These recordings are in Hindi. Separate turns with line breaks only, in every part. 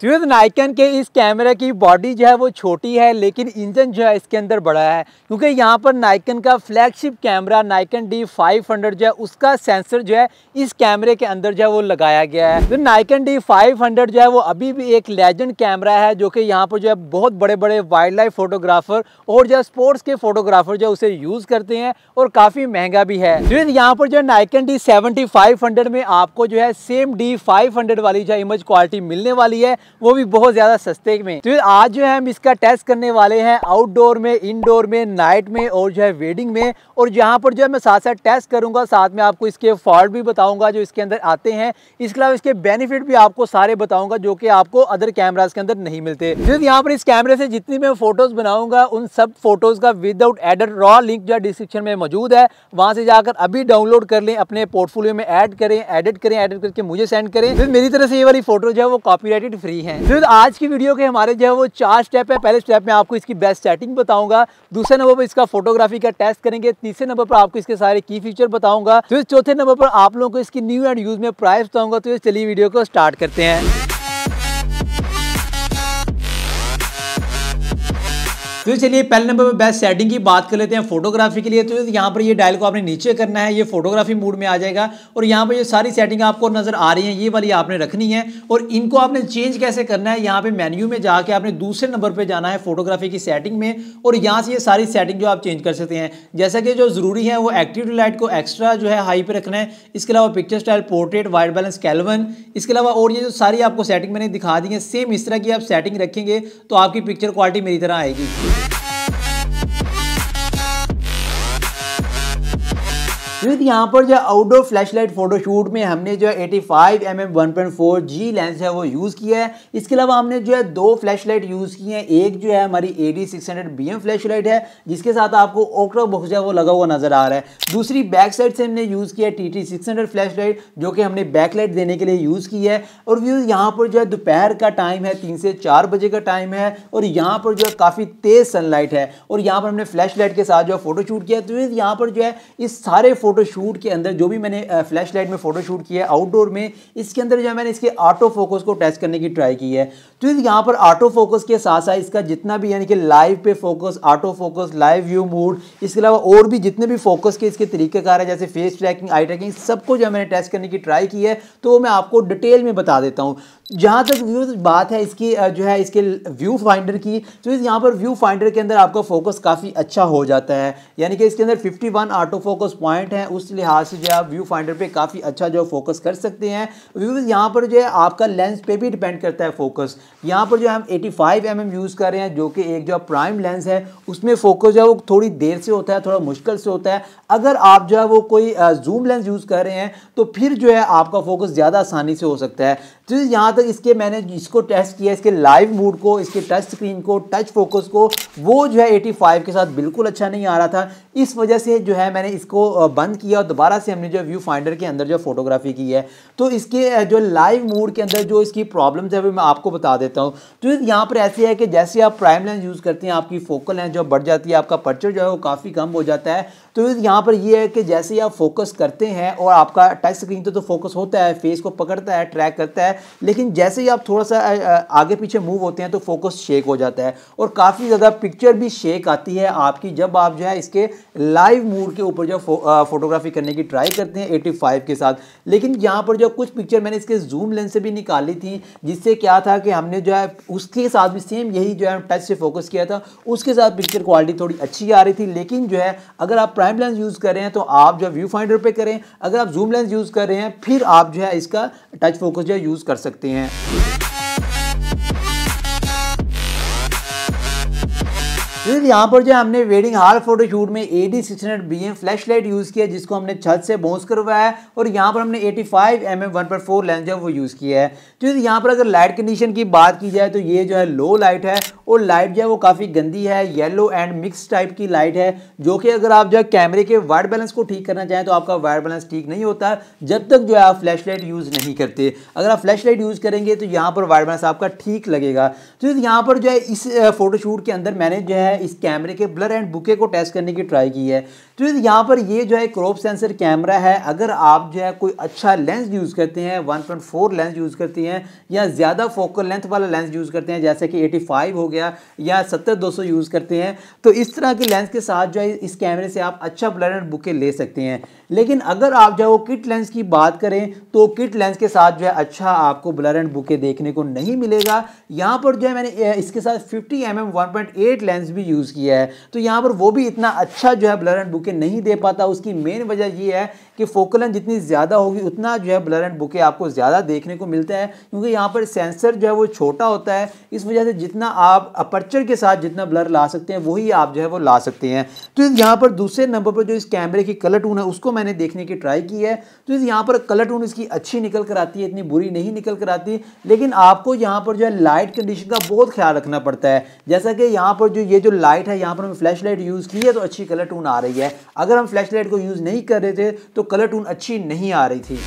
ट्यूज नाइकन के इस कैमरे की बॉडी जो है वो छोटी है लेकिन इंजन जो है इसके अंदर बड़ा है क्योंकि यहाँ पर नाइकन का flagship camera Nikon D hundred जो है उसका सेंसर जो है इस कैमरे के अंदर जो है वो लगाया गया है तो नाइकन डी हंड्रेड जो है वो अभी भी एक लेजेंड कैमरा है जो कि यहाँ पर जो है बहुत बड़े बड़े वाइल्ड लाइफ फोटोग्राफर और जो स्पोर्ट्स के फोटोग्राफर जो उसे यूज़ करते हैं और काफ़ी महंगा भी है ट्यूज यहाँ पर जो है नाइकन डी में आपको जो है सेम डी वाली जो इमेज क्वालिटी मिलने वाली है वो भी बहुत ज़्यादा सस्ते में तो आज जो है हम इसका टेस्ट करने वाले हैं आउटडोर में इनडोर में नाइट में और जो है वेडिंग में और यहाँ पर जो है मैं साथ साथ टेस्ट करूँगा साथ में आपको इसके फॉल्ट भी बताऊँगा जो इसके अंदर आते हैं इसके अलावा इसके बेनिफिट भी आपको सारे बताऊँगा जो कि आपको अदर कैमराज के अंदर नहीं मिलते फिर तो यहाँ पर इस कैमरे से जितनी मैं फोटोज़ बनाऊँगा उन सब फोटोज़ का विदाउट एडर रॉ लिंक जो है डिस्क्रिप्शन में मौजूद है वहाँ से जाकर अभी डाउनलोड कर लें अपने पोर्टफोलियो में एड करें एडिट करें एडिट करके मुझे सेंड करें फिर मेरी तरह से ये वाली फोटो जो है वो कॉपी फ्री रही हैं फिर आज की वीडियो के हमारे जो है वो चार स्टेप है पहले स्टेप में आपको इसकी बेस्ट सेटिंग बताऊंगा दूसरे नंबर पर इसका फोटोग्राफी का टेस्ट करेंगे तीसरे नंबर पर आपको इसके सारे की फीचर बताऊंगा फिर चौथे नंबर पर आप लोगों को इसकी न्यू एंड यूज में प्राइस बताऊंगा तो इस चलिए वीडियो को स्टार्ट करते हैं तो चलिए पहले नंबर पर बेस्ट सेटिंग की बात कर लेते हैं फोटोग्राफी के लिए तो यहाँ पर ये डायल को आपने नीचे करना है ये फोटोग्राफी मूड में आ जाएगा और यहाँ पर ये सारी सेटिंग आपको नज़र आ रही है ये वाली आपने रखनी है और इनको आपने चेंज कैसे करना है यहाँ पर मेन्यू में जाके आपने दूसरे नंबर पर जाना है फोटोग्राफी की सेटिंग में और यहाँ से ये सारी सेटिंग जो आप चेंज कर सकते हैं जैसा कि जो ज़रूरी है वो एक्टिव लाइट को एक्स्ट्रा जो है हाई पे रखना है इसके अलावा picture style portrait white balance Kelvin इसके अलावा और ये जो सारी आपको सेटिंग मैंने दिखा दी है सेम इस तरह की आप सेटिंग रखेंगे तो आपकी पिक्चर क्वालिटी मेरी तरह आएगी फिर यहाँ पर जो आउटडोर फ्लैशलाइट फोटोशूट में हमने जो है five M M one point four G lens है वो यूज़ किया है इसके अलावा हमने जो है दो फ्लैशलाइट यूज़ की है एक जो है हमारी A D six hundred B M light है जिसके साथ आपको ओक्रा बॉक्स जो है वो लगा हुआ नज़र आ रहा है दूसरी बैक साइड से हमने यूज़ किया T T six hundred flash light जो कि हमने बैक लाइट देने के लिए यूज़ की है और व्यूज यहाँ पर जो है दोपहर का टाइम है तीन से चार बजे का टाइम है और यहाँ पर जो है काफ़ी तेज़ सनलाइट है और यहाँ पर हमने फ्लैश लाइट के साथ जो है फोटो शूट किया तो यहाँ पर जो है इस सारे फ़ोटोशूट के अंदर जो भी मैंने फ्लैश लाइट में फ़ोटोशूट किया है आउटडोर में इसके अंदर जो है मैंने इसके आटो फोकस को टेस्ट करने की ट्राई की है तो यहाँ पर ऑटो फोकस के साथ साथ इसका जितना भी यानी कि लाइव पे focus auto focus live view mode इसके अलावा और भी जितने भी फोकस के इसके तरीक़ेकार है जैसे फेस ट्रैकिंग आई ट्रैकिंग सबको जो मैंने टेस्ट करने की ट्राई की है तो मैं आपको डिटेल में बता देता हूँ जहाँ तक व्यू बात है इसकी जो है इसके व्यू फाइंडर की तो इस यहाँ पर व्यू फाइंडर के अंदर आपका फोकस काफ़ी अच्छा हो जाता है यानी कि इसके अंदर 51 ऑटो फोकस पॉइंट हैं उस लिहाज से जो है आप व्यू फाइंडर पे काफ़ी अच्छा जो फोकस कर सकते हैं व्यूज यहाँ पर जो है आपका लेंस पे भी डिपेंड करता है फोकस यहाँ पर जो हम 85 फाइव mm यूज़ कर रहे हैं जो कि एक जो प्राइम लेंस है उसमें फोकस जो है वो थोड़ी देर से होता है थोड़ा मुश्किल से होता है अगर आप जो है वो कोई जूम लेंस यूज़ कर रहे हैं तो फिर जो है आपका फोकस ज़्यादा आसानी से हो सकता है तो यहाँ तक इसके मैंने इसको टेस्ट किया इसके लाइव मूड को इसके टच स्क्रीन को टच फोकस को वो जो है 85 के साथ बिल्कुल अच्छा नहीं आ रहा था इस वजह से जो है मैंने इसको बंद किया और दोबारा से हमने जो व्यू फाइंडर के अंदर जो फोटोग्राफी की है तो इसके जो लाइव मूड के अंदर जो इसकी प्रॉब्लम्स है वो मैं आपको बता देता हूँ तो यहाँ पर ऐसे है कि जैसे आप प्राइम लेंस यूज़ करते हैं आपकी फोकल लेंस जो बढ़ जाती है आपका पर्चर जो है वो काफ़ी कम हो जाता है तो यहाँ पर ये है कि जैसे ही आप फोकस करते हैं और आपका टच स्क्रीन तो फोकस तो होता है फेस को पकड़ता है ट्रैक करता है लेकिन जैसे ही आप थोड़ा सा आगे पीछे मूव होते हैं तो फोकस शेक हो जाता है और काफ़ी ज़्यादा पिक्चर भी शेक आती है आपकी जब आप जो है इसके लाइव मूड के ऊपर जो फोटोग्राफी करने की ट्राई करते हैं एटी के साथ लेकिन यहाँ पर जो कुछ पिक्चर मैंने इसके जूम लेंस से भी निकाली थी जिससे क्या था कि हमने जो है उसके साथ भी सेम यही जो है टच से फोकस किया था उसके साथ पिक्चर क्वालिटी थोड़ी अच्छी आ रही थी लेकिन जो है अगर आप प्राइम लेंस यूज़ कर रहे हैं तो आप जो व्यू फाइंडर पर करें अगर आप जूम लेंस यूज़ कर रहे हैं फिर आप जो है इसका टच फोकस जो है यूज़ कर सकते हैं यहाँ पर जो हमने वेडिंग हाल फोटोशूट में A D six hundred B M flash light use किया जिसको हमने छत से बोस करवाया है और यहाँ पर हमने eighty five M M one पर फोर लेंस जो है वो यूज़ किया है तो यहाँ पर अगर लाइट कंडीशन की बात की जाए तो ये जो है लो लाइट है और लाइट जो है वो काफ़ी गंदी है येलो एंड मिक्स टाइप की लाइट है जो कि अगर आप जो है कैमरे के वाइट बैलेंस को ठीक करना चाहें तो आपका वाइट बैलेंस ठीक नहीं होता जब तक जो है आप फ्लैश लाइट यूज़ नहीं करते अगर आप फ्लैश लाइट यूज़ करेंगे तो यहाँ पर वाइट बैलेंस आपका ठीक लगेगा तो यहाँ पर जो है इस फोटोशूट के अंदर मैंने जो है इस कैमरे के ब्लर एंड बुके को टेस्ट करने की ट्राई की है तो यहाँ पर ये जो है क्रॉप सेंसर कैमरा है अगर आप जो है कोई अच्छा लेंस यूज़ करते हैं 1.4 लेंस यूज़ करते हैं या ज़्यादा फोकल लेंथ वाला लेंस यूज़ करते हैं जैसे कि 85 हो गया या 70-200 यूज़ करते हैं तो इस तरह के लेंस के साथ जो है इस कैमरे से आप अच्छा ब्लर एंड बुके ले सकते हैं लेकिन अगर आप जो है वो किट लेंस की बात करें तो किट लेंस के साथ जो है अच्छा आपको ब्लर एंड बुके देखने को नहीं मिलेगा यहाँ पर जो है मैंने इसके साथ फिफ्टी एम एम लेंस भी यूज़ किया है तो यहाँ पर वो भी इतना अच्छा जो है ब्लर एंड बुके के नहीं दे पाता उसकी मेन वजह यह है कि लेंथ जितनी ज़्यादा होगी उतना जो है ब्लर एंड बुके आपको ज़्यादा देखने को मिलता है क्योंकि यहाँ पर सेंसर जो है वो छोटा होता है इस वजह से जितना आप अपर्चर के साथ जितना ब्लर ला सकते हैं वही आप जो है वो ला सकते हैं तो यहाँ पर दूसरे नंबर पर जो इस कैमरे की कलर टून है उसको मैंने देखने की ट्राई की है तो यहाँ पर कलर टून इसकी अच्छी निकल कर आती है इतनी बुरी नहीं निकल कर आती लेकिन आपको यहाँ पर जो है लाइट कंडीशन का बहुत ख्याल रखना पड़ता है जैसा कि यहाँ पर जो ये जो लाइट है यहाँ पर हम फ्लैश लाइट यूज़ की है तो अच्छी कलर टून आ रही है अगर हम फ्लैश लाइट को यूज़ नहीं कर रहे थे तो कलर टून अच्छी नहीं आ रही थी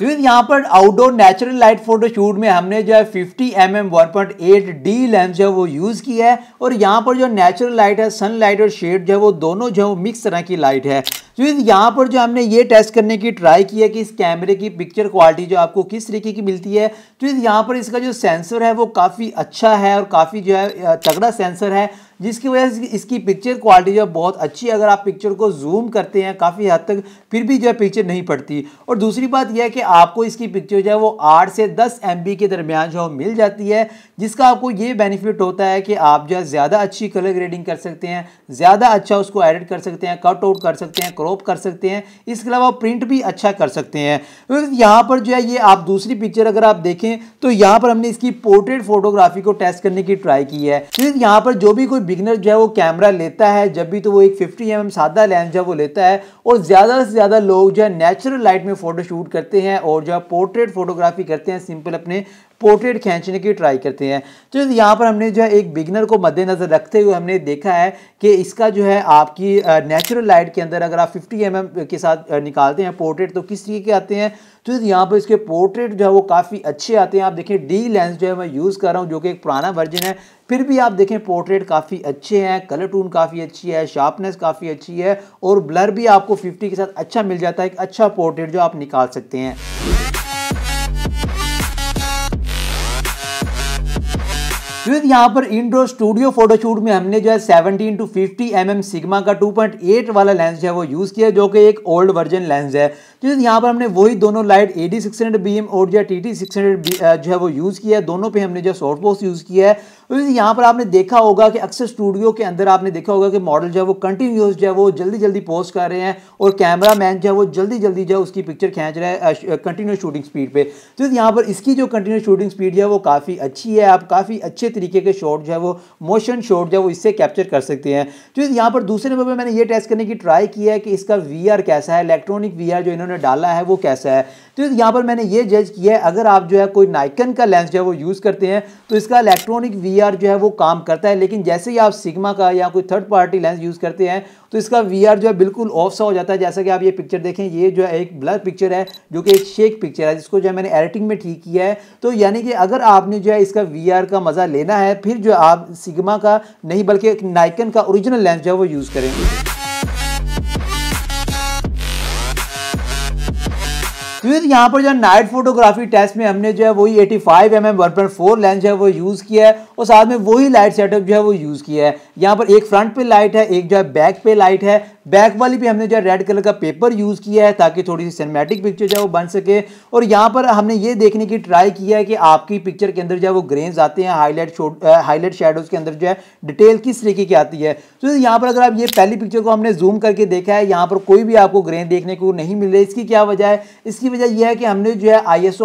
तो यहाँ पर outdoor natural light photo shoot में हमने जो है 50 M M one point eight D lens जो है वो यूज़ किया है और यहाँ पर जो नेचुरल लाइट है सन लाइट और शेड जो है वो दोनों जो है वो मिक्स तरह की लाइट है तो यहाँ पर जो हमने ये टेस्ट करने की ट्राई की है कि इस कैमरे की पिक्चर क्वालिटी जो आपको किस तरीके की मिलती है तो यहाँ पर इसका जो सेंसर है वो काफ़ी अच्छा है और काफ़ी जो है तगड़ा सेंसर है जिसकी वजह से इसकी पिक्चर क्वालिटी जो है बहुत अच्छी है अगर आप पिक्चर को जूम करते हैं काफ़ी हद तक फिर भी जो है पिक्चर नहीं पड़ती और दूसरी बात यह है कि आपको इसकी पिक्चर जो है वो आठ से दस एम के दरमियान जो मिल जाती है जिसका आपको ये बेनिफिट होता है कि आप जो है ज़्यादा अच्छी कलर ग्रेडिंग कर सकते हैं ज़्यादा अच्छा उसको एडिट कर सकते हैं कट आउट कर सकते हैं क्रॉप कर सकते हैं इसके अलावा प्रिंट भी अच्छा कर सकते हैं यहाँ पर जो है ये आप दूसरी पिक्चर अगर आप देखें तो यहाँ पर हमने इसकी पोर्ट्रेट फोटोग्राफी को टेस्ट करने की ट्राई की है यहाँ पर जो भी कोई बिगनर जो है वो कैमरा लेता है जब भी तो वो एक फिफ्टी एम सादा लेंस जो है वो लेता है और ज़्यादा से ज़्यादा लोग जो है नेचुरल लाइट में फ़ोटो शूट करते हैं और जो है पोर्ट्रेट फोटोग्राफी करते हैं सिंपल अपने पोर्ट्रेट खींचने की ट्राई करते हैं तो यहाँ पर हमने जो है एक बिगनर को मद्देनज़र रखते हुए हमने देखा है कि इसका जो है आपकी नेचुरल लाइट के अंदर अगर आप 50 एम mm के साथ निकालते हैं पोर्ट्रेट तो किस तरीके के आते हैं तो यहाँ पर इसके पोर्ट्रेट जो है वो काफ़ी अच्छे आते हैं आप देखें डी लेंस जो है मैं यूज़ कर रहा हूँ जो कि एक पुराना वर्जन है फिर भी आप देखें पोर्ट्रेट काफ़ी अच्छे हैं कलर टून काफ़ी अच्छी है शार्पनेस काफ़ी अच्छी है और ब्लर भी आपको 50 के साथ अच्छा मिल जाता है एक अच्छा पोर्ट्रेट जो आप निकाल सकते हैं तो यहाँ पर इंडोर स्टूडियो फोटोशूट में हमने जो है 17 टू 50 एम mm सिग्मा का 2.8 वाला लेंस जो है वो यूज़ किया जो कि एक ओल्ड वर्जन लेंस है तो यहाँ पर हमने वही दोनों light A D six hundred B M और जो है टी टी सिक्स हंड्रेड जो है वो यूज़ किया है दोनों पे हमने जो है शॉर्ट पोस्ट यूज़ किया है तो यहाँ पर आपने देखा होगा कि अक्सर स्टूडियो के अंदर आपने देखा होगा कि मॉडल जो है वो कंटिन्यूस जो है वो जल्दी जल्दी पोस्ट कर रहे हैं और कैमरा मैन जो है वो जल्दी जल्दी जो है उसकी पिक्चर खींच रहे हैं कंटिन्यूस शूटिंग स्पीड पर तो यहाँ पर इसकी जो कंटिन्यूस शूटिंग स्पीड जो है वो काफ़ी अच्छी है आप काफ़ी अच्छे तरीके के शॉट जो है वो मोशन शॉट जो है वो इससे कैप्चर कर सकते हैं तो यहाँ पर दूसरे नंबर पर मैंने ये टेस्ट करने की ट्राई किया है कि इसका वी कैसा है इलेक्ट्रॉनिक वी जो इन्होंने इन्होंने डाला है वो कैसा है तो यहाँ पर मैंने ये जज किया है अगर आप जो है कोई नाइकन का लेंस जो है वो यूज़ करते हैं तो इसका इलेक्ट्रॉनिक वीआर जो है वो काम करता है लेकिन जैसे ही आप सिग्मा का या कोई थर्ड पार्टी लेंस यूज़ करते हैं तो इसका वीआर जो है बिल्कुल ऑफ सा हो जाता है जैसा कि आप ये पिक्चर देखें ये जो है एक ब्लर पिक्चर है जो कि एक शेक पिक्चर है जिसको जो है मैंने एडिटिंग में ठीक किया है तो यानी कि अगर आपने जो है इसका वी का मज़ा लेना है फिर जो आप सिगमा का नहीं बल्कि नाइकन का ओरिजिनल लेंस जो है वो यूज़ करेंगे क्योंकि तो यहाँ पर जो नाइट फोटोग्राफी टेस्ट में हमने जो है वही 85 five M M one point four lens है वो यूज़ किया है और साथ में वही लाइट सेटअप जो है वो यूज़ किया है यहाँ पर एक फ्रंट पे लाइट है एक जो है बैक पे लाइट है बैक वाली भी हमने जो है रेड कलर का पेपर यूज़ किया है ताकि थोड़ी सी सिनेमेटिक पिक्चर जो है वो बन सके और यहाँ पर हमने ये देखने की ट्राई किया है कि आपकी पिक्चर के अंदर जो है वो ग्रेन्स आते हैं हाईलाइट हाईलाइट शेडोज़ के अंदर जो है डिटेल किस तरीके की आती है तो यहाँ पर अगर आप ये पहली पिक्चर को हमने जूम करके देखा है यहाँ पर कोई भी आपको ग्रेन देखने को नहीं मिल रही इसकी क्या वजह है इसकी इसकी वजह यह है कि हमने जो है आई एस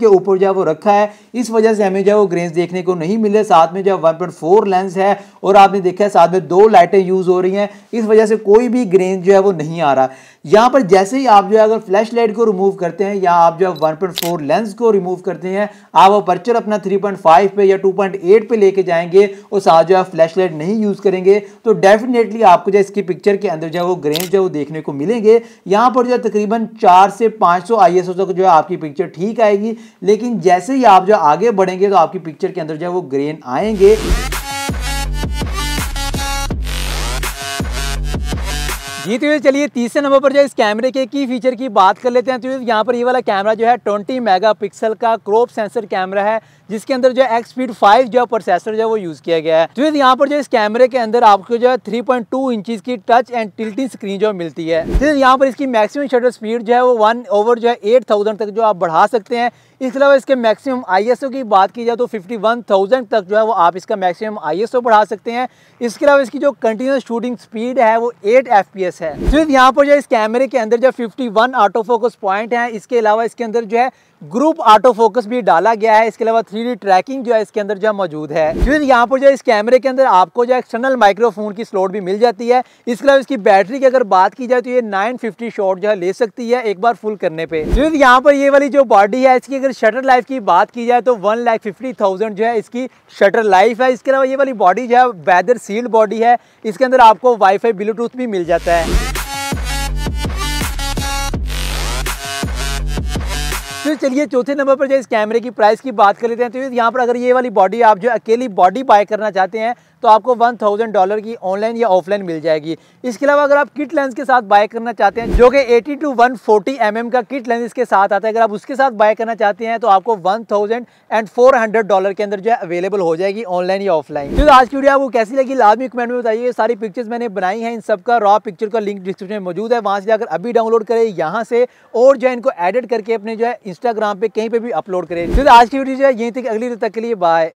के ऊपर जो है वो रखा है इस वजह से हमें जो है वो ग्रेन्स देखने को नहीं मिले साथ में जो है वन लेंस है और आपने देखा है साथ में दो लाइटें यूज़ हो रही हैं इस वजह से कोई भी ग्रेन जो है वो नहीं आ रहा यहाँ पर जैसे ही आप जो है अगर फ्लैश लाइट को रिमूव करते हैं या आप जो है 1.4 लेंस को रिमूव करते हैं आप वो पर्चर अपना 3.5 पे या 2.8 पे लेके जाएंगे और साथ जो है फ्लैश लाइट नहीं यूज़ करेंगे तो डेफिनेटली आपको जो है इसकी पिक्चर के अंदर जो है वो ग्रेन जो है वो देखने को मिलेंगे यहाँ पर जो है तकरीबन चार से पाँच सौ आइए सोचो कि जो है आपकी पिक्चर ठीक आएगी लेकिन जैसे ही आप जो आगे बढ़ेंगे तो आपकी पिक्चर के अंदर जो है वो ग्रेन आएंगे जी तो ये चलिए तीसरे नंबर पर जो इस कैमरे के की फीचर की बात कर लेते हैं तो यहाँ पर ये वाला कैमरा जो है 20 मेगापिक्सल का क्रॉप सेंसर कैमरा है जिसके अंदर जो है एक्स फीड फाइव जो है प्रोसेसर जो है वो यूज़ किया गया है तो यहाँ पर जो इस कैमरे के अंदर आपको जो है थ्री पॉइंट टू इंच की टच एंड टिल्टिंग स्क्रीन जो मिलती है यहाँ पर इसकी मैक्सिमम शटर स्पीड जो है वो वन ओवर जो है एट थाउजेंड तक जो आप बढ़ा सकते हैं इसके अलावा इसके मैक्सिमम आईएसओ की बात की जाए तो 51,000 तक जो है वो आप इसका मैक्सिमम आईएसओ बढ़ा सकते हैं इसके अलावा इसकी जो कंटिन्यूस शूटिंग स्पीड है वो 8 एफपीएस है सिर्फ तो यहाँ पर जो इस कैमरे के अंदर जो 51 ऑटो फोकस पॉइंट है इसके अलावा इसके अंदर जो है ग्रुप ऑटो फोकस भी डाला गया है इसके अलावा थ्री एलईडी ट्रैकिंग जो है इसके अंदर जो है मौजूद है फिर यहाँ पर जो इस कैमरे के अंदर आपको जो एक्सटर्नल माइक्रोफोन की स्लॉट भी मिल जाती है इसके अलावा इसकी बैटरी की अगर बात की जाए तो ये 950 शॉट जो है ले सकती है एक बार फुल करने पे फिर यहाँ पर ये वाली जो बॉडी है इसकी अगर शटर लाइफ की बात की जाए तो वन लाख फिफ्टी थाउजेंड जो है इसकी शटर लाइफ है इसके अलावा ये वाली बॉडी जो है वेदर सील्ड बॉडी है इसके अंदर आपको फाई ब्लूटूथ भी मिल जाता है तो चलिए चौथे नंबर पर जो इस कैमरे की प्राइस की बात कर लेते हैं तो यहाँ पर अगर ये वाली बॉडी आप जो अकेली बॉडी बाय करना चाहते हैं तो आपको वन थाउजेंड डॉलर की ऑनलाइन या ऑफलाइन मिल जाएगी इसके अलावा अगर आप किट लेंस के साथ बाय करना चाहते हैं जो कि eighty to one forty M M का किट लेंस इसके साथ आता है अगर आप उसके साथ बाय करना चाहते हैं तो आपको one thousand and four hundred dollar के अंदर जो है अवेलेबल हो जाएगी ऑनलाइन या ऑफलाइन जो तो आज की वीडियो आपको कैसी लगी लाजमी कमेंट में बताइए सारी पिक्चर्स मैंने बनाई है इन सबका रॉ पिक्चर का लिंक डिस्क्रिप्शन में मौजूद है वहाँ से जाकर अभी डाउनलोड करें यहाँ से और जो है इनको एडिट करके अपने जो है इंस्टाग्राम पे कहीं पे भी अपलोड करें जो तो आज की वीडियो जो है यहीं तक अगली तक के लिए बाय